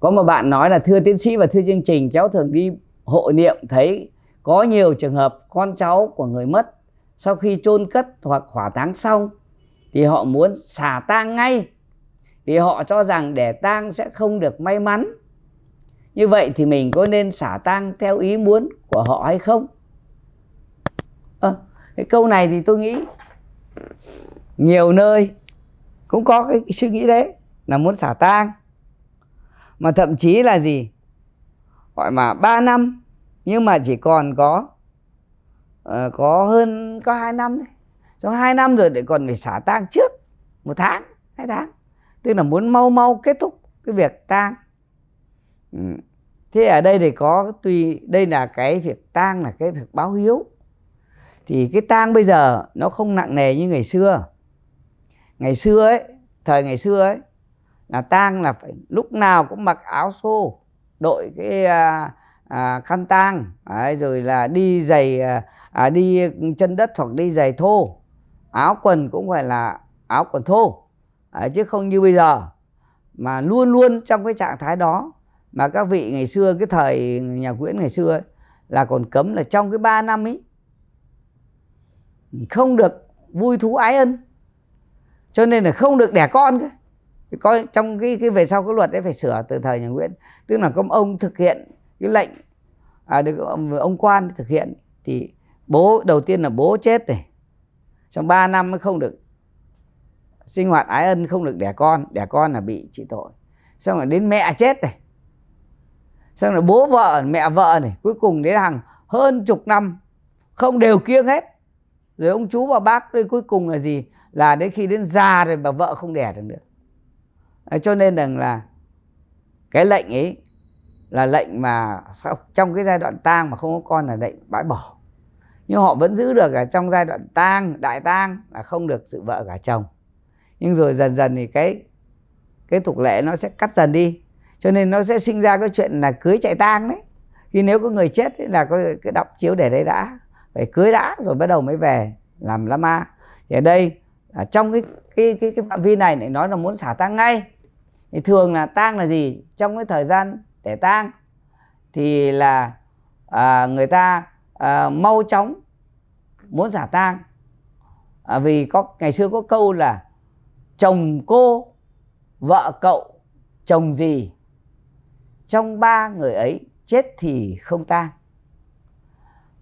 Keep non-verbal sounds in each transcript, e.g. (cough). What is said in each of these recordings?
có một bạn nói là thưa tiến sĩ và thưa chương trình cháu thường đi hộ niệm thấy có nhiều trường hợp con cháu của người mất sau khi chôn cất hoặc hỏa táng xong thì họ muốn xả tang ngay vì họ cho rằng để tang sẽ không được may mắn như vậy thì mình có nên xả tang theo ý muốn của họ hay không à, cái câu này thì tôi nghĩ nhiều nơi cũng có cái suy nghĩ đấy là muốn xả tang mà thậm chí là gì gọi mà 3 năm nhưng mà chỉ còn có uh, có hơn có 2 năm thôi trong 2 năm rồi để còn phải xả tang trước một tháng hai tháng tức là muốn mau mau kết thúc cái việc tang ừ. thế ở đây thì có tùy đây là cái việc tang là cái việc báo hiếu thì cái tang bây giờ nó không nặng nề như ngày xưa ngày xưa ấy thời ngày xưa ấy là tang là phải lúc nào cũng mặc áo xô đội cái à, à, khăn tang đấy, rồi là đi giày à, à đi chân đất hoặc đi giày thô áo quần cũng phải là áo quần thô đấy, chứ không như bây giờ mà luôn luôn trong cái trạng thái đó mà các vị ngày xưa cái thời nhà Nguyễn ngày xưa ấy, là còn cấm là trong cái 3 năm ấy không được vui thú ái ân cho nên là không được đẻ con cơ có trong cái cái về sau cái luật ấy phải sửa từ thời nhà Nguyễn tức là có ông thực hiện cái lệnh à, được ông, ông quan thực hiện thì bố đầu tiên là bố chết này trong 3 năm mới không được sinh hoạt ái ân không được đẻ con đẻ con là bị trị tội xong rồi đến mẹ chết này xong rồi bố vợ mẹ vợ này cuối cùng đến hàng hơn chục năm không đều kiêng hết rồi ông chú và bác rồi cuối cùng là gì là đến khi đến già rồi bà vợ không đẻ được nữa Ờ, cho nên rằng là cái lệnh ấy là lệnh mà sau, trong cái giai đoạn tang mà không có con là lệnh bãi bỏ nhưng họ vẫn giữ được là trong giai đoạn tang đại tang là không được sự vợ cả chồng nhưng rồi dần dần thì cái cái tục lệ nó sẽ cắt dần đi cho nên nó sẽ sinh ra cái chuyện là cưới chạy tang đấy khi nếu có người chết là có cái đọc chiếu để đấy đã phải cưới đã rồi bắt đầu mới về làm lama thì ở đây ở trong cái cái cái cái phạm vi này lại nói là muốn xả tang ngay thì thường là tang là gì trong cái thời gian để tang thì là à, người ta à, mau chóng muốn giả tang à, vì có ngày xưa có câu là chồng cô vợ cậu chồng gì trong ba người ấy chết thì không tang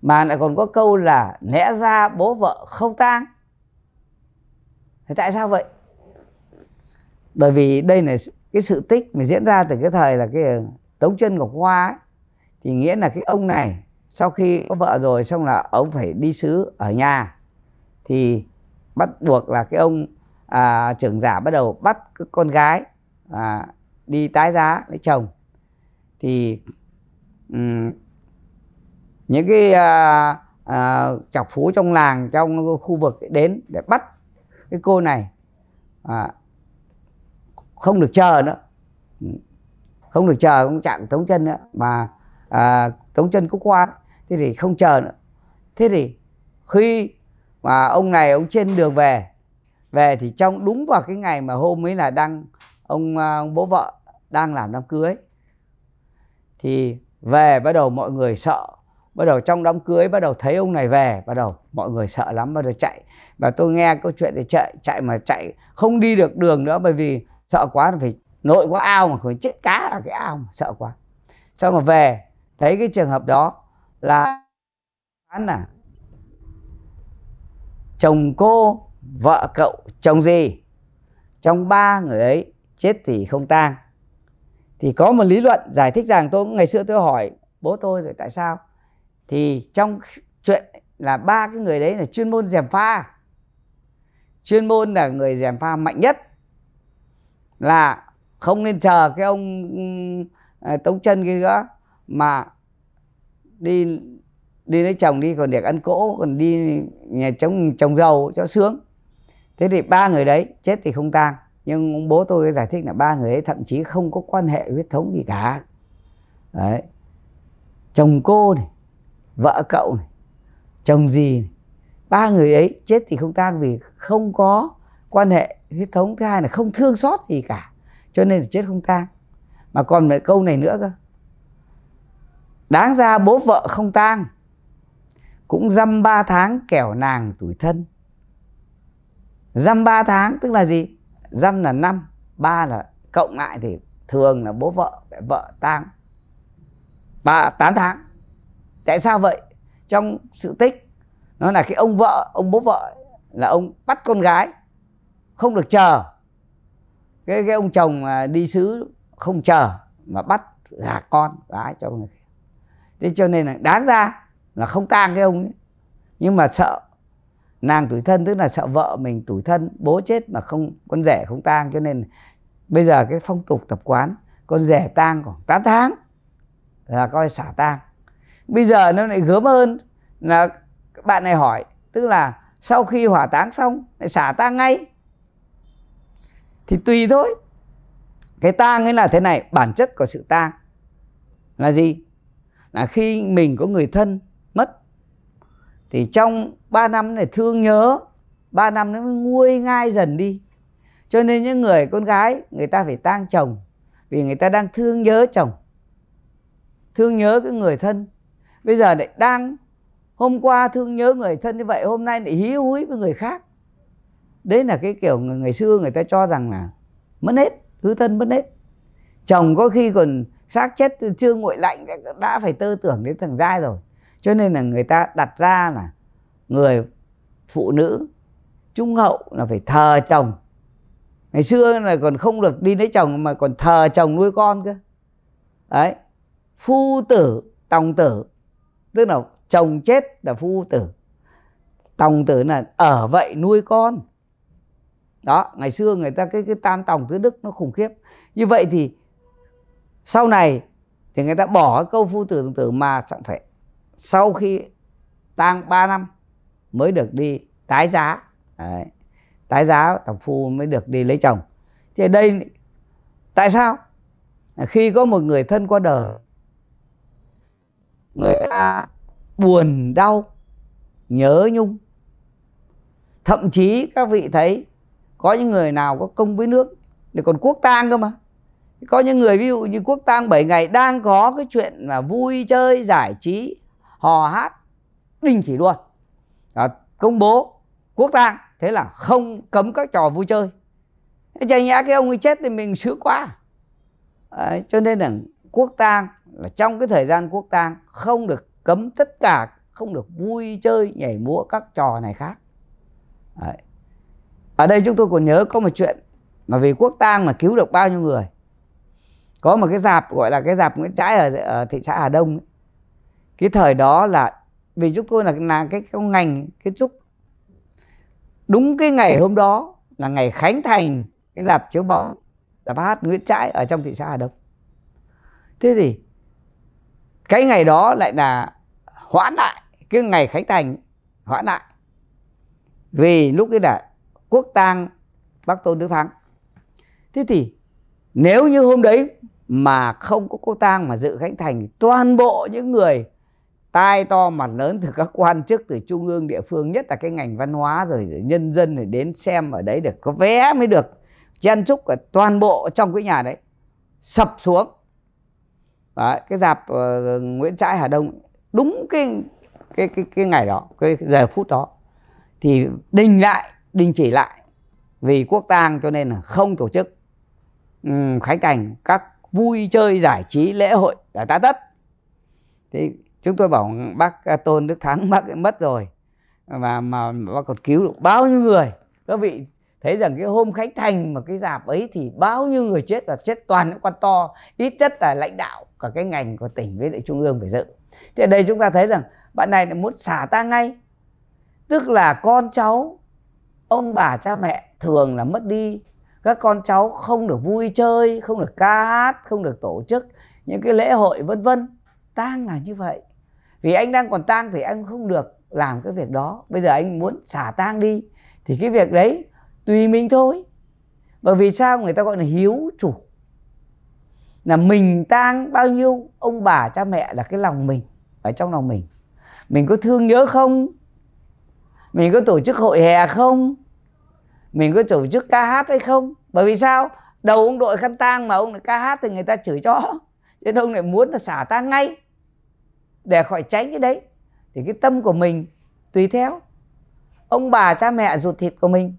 mà lại còn có câu là lẽ ra bố vợ không tang thì tại sao vậy bởi vì đây là cái sự tích mà diễn ra từ cái thời là cái tống chân ngọc hoa ấy, thì nghĩa là cái ông này sau khi có vợ rồi xong là ông phải đi sứ ở nhà thì bắt buộc là cái ông à, trưởng giả bắt đầu bắt cái con gái à, đi tái giá lấy chồng thì um, những cái à, à, chọc phú trong làng trong khu vực đến để bắt cái cô này à, không được chờ nữa ừ. không được chờ không chạm tống chân nữa mà à, tống chân quốc hoa thế thì không chờ nữa thế thì khi mà ông này ông trên đường về về thì trong đúng vào cái ngày mà hôm ấy là đang ông, à, ông bố vợ đang làm đám cưới thì về bắt đầu mọi người sợ bắt đầu trong đám cưới bắt đầu thấy ông này về bắt đầu mọi người sợ lắm bắt đầu chạy và tôi nghe câu chuyện để chạy chạy mà chạy không đi được đường nữa bởi vì sợ quá phải nội quá ao mà phải chết cá ở cái ao mà sợ quá xong rồi về thấy cái trường hợp đó là án là chồng cô vợ cậu chồng gì trong ba người ấy chết thì không tang thì có một lý luận giải thích rằng tôi ngày xưa tôi hỏi bố tôi rồi tại sao thì trong chuyện là ba cái người đấy là chuyên môn dèm pha chuyên môn là người dèm pha mạnh nhất là không nên chờ cái ông ừ, à, tống chân kia nữa mà đi đi lấy chồng đi còn được ăn cỗ còn đi nhà trồng chồng giàu cho sướng thế thì ba người đấy chết thì không tang nhưng ông bố tôi giải thích là ba người ấy thậm chí không có quan hệ huyết thống gì cả đấy chồng cô này vợ cậu này chồng gì ba người ấy chết thì không tang vì không có quan hệ huyết thống thứ hai là không thương xót gì cả cho nên là chết không tang mà còn lại câu này nữa cơ đáng ra bố vợ không tang cũng dăm ba tháng kẻo nàng tuổi thân dăm ba tháng tức là gì dăm là năm ba là cộng lại thì thường là bố vợ vợ tang ba tám tháng tại sao vậy trong sự tích nó là cái ông vợ ông bố vợ là ông bắt con gái không được chờ cái cái ông chồng mà đi sứ không chờ mà bắt gả con gái cho người khác thế cho nên là đáng ra là không tang cái ông ấy. nhưng mà sợ nàng tuổi thân tức là sợ vợ mình tuổi thân bố chết mà không con rể không tang cho nên bây giờ cái phong tục tập quán con rể tang khoảng 8 tháng là coi xả tang bây giờ nó lại gớm hơn là bạn này hỏi tức là sau khi hỏa táng xong lại xả tang ngay thì tùy thôi cái tang ấy là thế này bản chất của sự tang là gì là khi mình có người thân mất thì trong 3 năm này thương nhớ 3 năm nó mới nguôi ngai dần đi cho nên những người con gái người ta phải tang chồng vì người ta đang thương nhớ chồng thương nhớ cái người thân bây giờ lại đang hôm qua thương nhớ người thân như vậy hôm nay lại hí húi với người khác đấy là cái kiểu ngày xưa người ta cho rằng là mất hết hư thân mất hết chồng có khi còn xác chết chưa nguội lạnh đã phải tư tưởng đến thằng giai rồi cho nên là người ta đặt ra là người phụ nữ trung hậu là phải thờ chồng ngày xưa là còn không được đi lấy chồng mà còn thờ chồng nuôi con cơ đấy phu tử tòng tử tức là chồng chết là phu tử tòng tử là ở vậy nuôi con đó ngày xưa người ta cái cái tam tòng tứ đức nó khủng khiếp như vậy thì sau này thì người ta bỏ cái câu phu tử đồng tử mà chẳng phải sau khi tang 3 năm mới được đi tái giá Đấy. tái giá tổng phu mới được đi lấy chồng thì ở đây tại sao khi có một người thân qua đời người ta buồn đau nhớ nhung thậm chí các vị thấy có những người nào có công với nước để còn quốc tang cơ mà có những người ví dụ như quốc tang 7 ngày đang có cái chuyện là vui chơi giải trí hò hát đình chỉ luôn à, công bố quốc tang thế là không cấm các trò vui chơi chả nhã cái ông ấy chết thì mình sướng quá à, cho nên là quốc tang là trong cái thời gian quốc tang không được cấm tất cả không được vui chơi nhảy múa các trò này khác Đấy ở đây chúng tôi còn nhớ có một chuyện mà vì quốc tang mà cứu được bao nhiêu người có một cái dạp gọi là cái dạp nguyễn trãi ở, ở thị xã hà đông ấy. cái thời đó là vì chúng tôi là là cái, cái ngành kiến trúc đúng cái ngày hôm đó là ngày khánh thành cái dạp chiếu bóng dạp hát nguyễn trãi ở trong thị xã hà đông thế thì cái ngày đó lại là hoãn lại cái ngày khánh thành hoãn lại vì lúc ấy là quốc tang bác tôn đức thắng thế thì nếu như hôm đấy mà không có quốc tang mà dự khánh thành toàn bộ những người tai to mặt lớn từ các quan chức từ trung ương địa phương nhất là cái ngành văn hóa rồi nhân dân rồi đến xem ở đấy được có vé mới được chen chúc ở toàn bộ trong cái nhà đấy sập xuống đấy, cái dạp uh, Nguyễn Trãi Hà Đông đúng cái cái cái cái ngày đó cái giờ phút đó thì đình lại đình chỉ lại vì quốc tang cho nên là không tổ chức um, khánh thành các vui chơi giải trí lễ hội giải tá tất thì chúng tôi bảo bác tôn đức thắng bác mất rồi mà mà bác còn cứu được bao nhiêu người các vị thấy rằng cái hôm khánh thành mà cái dạp ấy thì bao nhiêu người chết và chết toàn những con to ít nhất là lãnh đạo cả cái ngành của tỉnh với lại trung ương phải dự thì ở đây chúng ta thấy rằng bạn này muốn xả ta ngay tức là con cháu ông bà cha mẹ thường là mất đi các con cháu không được vui chơi không được ca hát không được tổ chức những cái lễ hội vân vân tang là như vậy vì anh đang còn tang thì anh không được làm cái việc đó bây giờ anh muốn xả tang đi thì cái việc đấy tùy mình thôi bởi vì sao người ta gọi là hiếu chủ là mình tang bao nhiêu ông bà cha mẹ là cái lòng mình ở trong lòng mình mình có thương nhớ không mình có tổ chức hội hè không mình có tổ chức ca hát hay không bởi vì sao đầu ông đội khăn tang mà ông lại ca hát thì người ta chửi cho (laughs) cho nên ông lại muốn là xả tang ngay để khỏi tránh cái đấy thì cái tâm của mình tùy theo ông bà cha mẹ ruột thịt của mình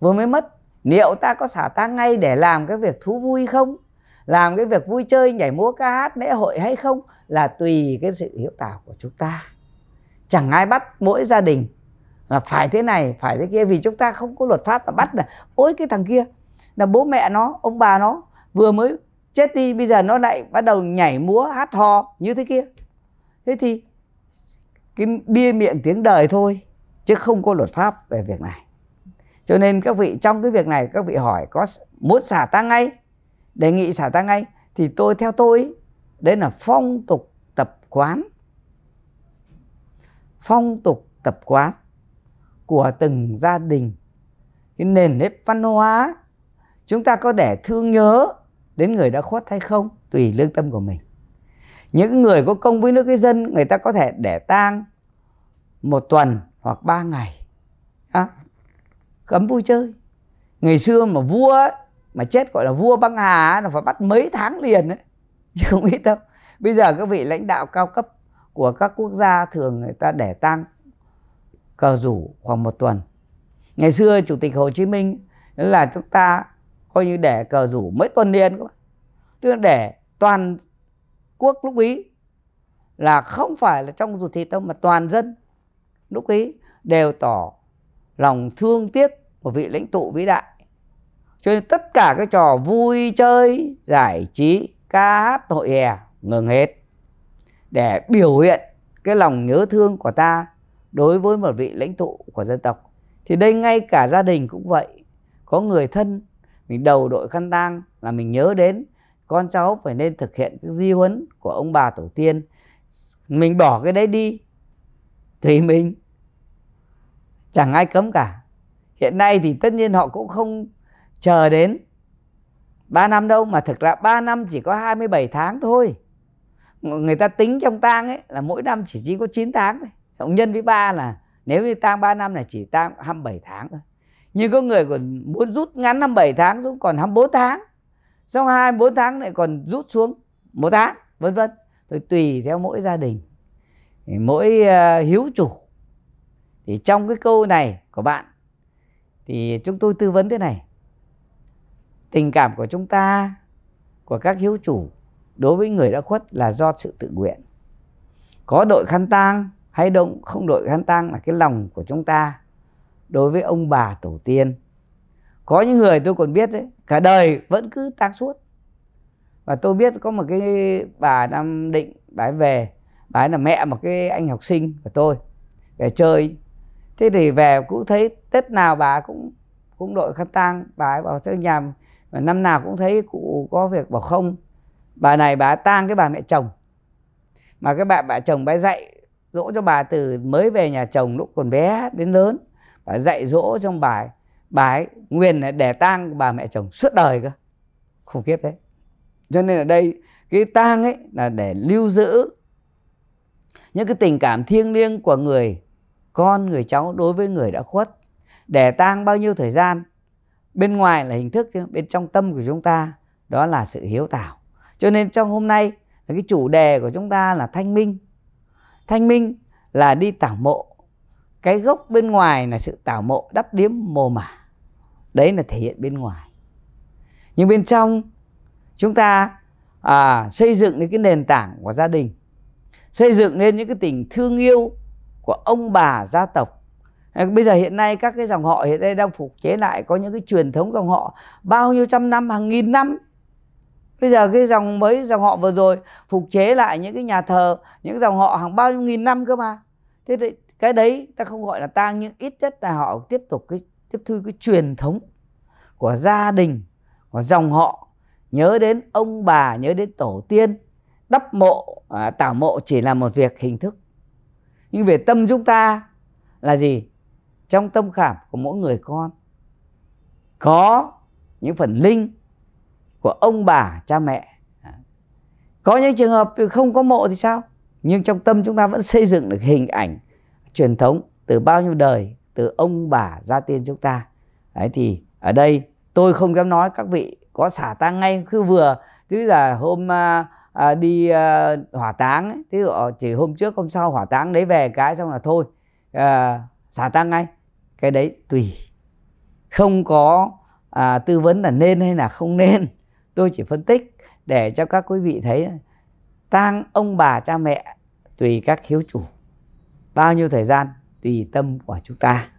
vừa mới mất liệu ta có xả tang ngay để làm cái việc thú vui không làm cái việc vui chơi nhảy múa ca hát lễ hội hay không là tùy cái sự hiểu tạo của chúng ta chẳng ai bắt mỗi gia đình là phải thế này phải thế kia vì chúng ta không có luật pháp mà bắt là ôi cái thằng kia là bố mẹ nó ông bà nó vừa mới chết đi bây giờ nó lại bắt đầu nhảy múa hát hò như thế kia thế thì cái bia miệng tiếng đời thôi chứ không có luật pháp về việc này cho nên các vị trong cái việc này các vị hỏi có muốn xả tăng ngay đề nghị xả tăng ngay thì tôi theo tôi đấy là phong tục tập quán phong tục tập quán của từng gia đình cái nền nếp văn hóa chúng ta có để thương nhớ đến người đã khuất hay không tùy lương tâm của mình những người có công với nước cái dân người ta có thể để tang một tuần hoặc ba ngày à, cấm vui chơi ngày xưa mà vua mà chết gọi là vua băng hà là phải bắt mấy tháng liền ấy. (laughs) chứ không ít đâu bây giờ các vị lãnh đạo cao cấp của các quốc gia thường người ta để tang cờ rủ khoảng một tuần ngày xưa chủ tịch hồ chí minh là chúng ta coi như để cờ rủ mấy tuần liền tức là để toàn quốc lúc ý là không phải là trong ruột thịt đâu mà toàn dân lúc ý đều tỏ lòng thương tiếc của vị lãnh tụ vĩ đại cho nên tất cả các trò vui chơi giải trí ca hát hội hè ngừng hết để biểu hiện cái lòng nhớ thương của ta đối với một vị lãnh tụ của dân tộc thì đây ngay cả gia đình cũng vậy có người thân mình đầu đội khăn tang là mình nhớ đến con cháu phải nên thực hiện cái di huấn của ông bà tổ tiên mình bỏ cái đấy đi thì mình chẳng ai cấm cả hiện nay thì tất nhiên họ cũng không chờ đến 3 năm đâu mà thực ra 3 năm chỉ có 27 tháng thôi người ta tính trong tang ấy là mỗi năm chỉ chỉ có 9 tháng thôi cộng nhân với ba là nếu như tăng 3 năm là chỉ tăng 27 tháng thôi nhưng có người còn muốn rút ngắn 27 tháng xuống còn 24 tháng sau 24 tháng lại còn rút xuống một tháng vân vân rồi tùy theo mỗi gia đình mỗi ờ, hiếu chủ thì trong cái câu này của bạn thì chúng tôi tư vấn thế này tình cảm của chúng ta của các hiếu chủ đối với người đã khuất là do sự tự nguyện có đội khăn tang hay động không đội khăn tang là cái lòng của chúng ta đối với ông bà tổ tiên có những người tôi còn biết đấy cả đời vẫn cứ tang suốt và tôi biết có một cái bà nam định bà ấy về bà ấy là mẹ một cái anh học sinh của tôi về chơi thế thì về cũng thấy tết nào bà cũng cũng đội khăn tang bà ấy bảo sẽ nhà mà năm nào cũng thấy cụ có việc bảo không bà này bà tang cái bà mẹ chồng mà cái bà bà chồng bà dạy dỗ cho bà từ mới về nhà chồng lúc còn bé đến lớn và dạy dỗ trong bài bài nguyên là đẻ tang bà mẹ chồng suốt đời cơ khủng khiếp thế cho nên ở đây cái tang ấy là để lưu giữ những cái tình cảm thiêng liêng của người con người cháu đối với người đã khuất để tang bao nhiêu thời gian bên ngoài là hình thức chứ bên trong tâm của chúng ta đó là sự hiếu thảo cho nên trong hôm nay cái chủ đề của chúng ta là thanh minh thanh minh là đi tảo mộ cái gốc bên ngoài là sự tảo mộ đắp điếm mồ mả đấy là thể hiện bên ngoài nhưng bên trong chúng ta à, xây dựng những cái nền tảng của gia đình xây dựng nên những cái tình thương yêu của ông bà gia tộc à, bây giờ hiện nay các cái dòng họ hiện nay đang phục chế lại có những cái truyền thống dòng họ bao nhiêu trăm năm hàng nghìn năm bây giờ cái dòng mới dòng họ vừa rồi phục chế lại những cái nhà thờ những dòng họ hàng bao nhiêu nghìn năm cơ mà thế thì cái đấy ta không gọi là tang nhưng ít nhất là họ tiếp tục cái tiếp thu cái truyền thống của gia đình của dòng họ nhớ đến ông bà nhớ đến tổ tiên đắp mộ à, tảo mộ chỉ là một việc hình thức nhưng về tâm chúng ta là gì trong tâm khảm của mỗi người con có những phần linh của ông bà cha mẹ có những trường hợp không có mộ thì sao nhưng trong tâm chúng ta vẫn xây dựng được hình ảnh truyền thống từ bao nhiêu đời từ ông bà gia tiên chúng ta đấy thì ở đây tôi không dám nói các vị có xả tang ngay cứ vừa tức là hôm à, à, đi à, hỏa táng ấy, tức ờ, chỉ hôm trước hôm sau hỏa táng lấy về cái xong là thôi à, xả tang ngay cái đấy tùy không có à, tư vấn là nên hay là không nên tôi chỉ phân tích để cho các quý vị thấy tang ông bà cha mẹ tùy các hiếu chủ bao nhiêu thời gian tùy tâm của chúng ta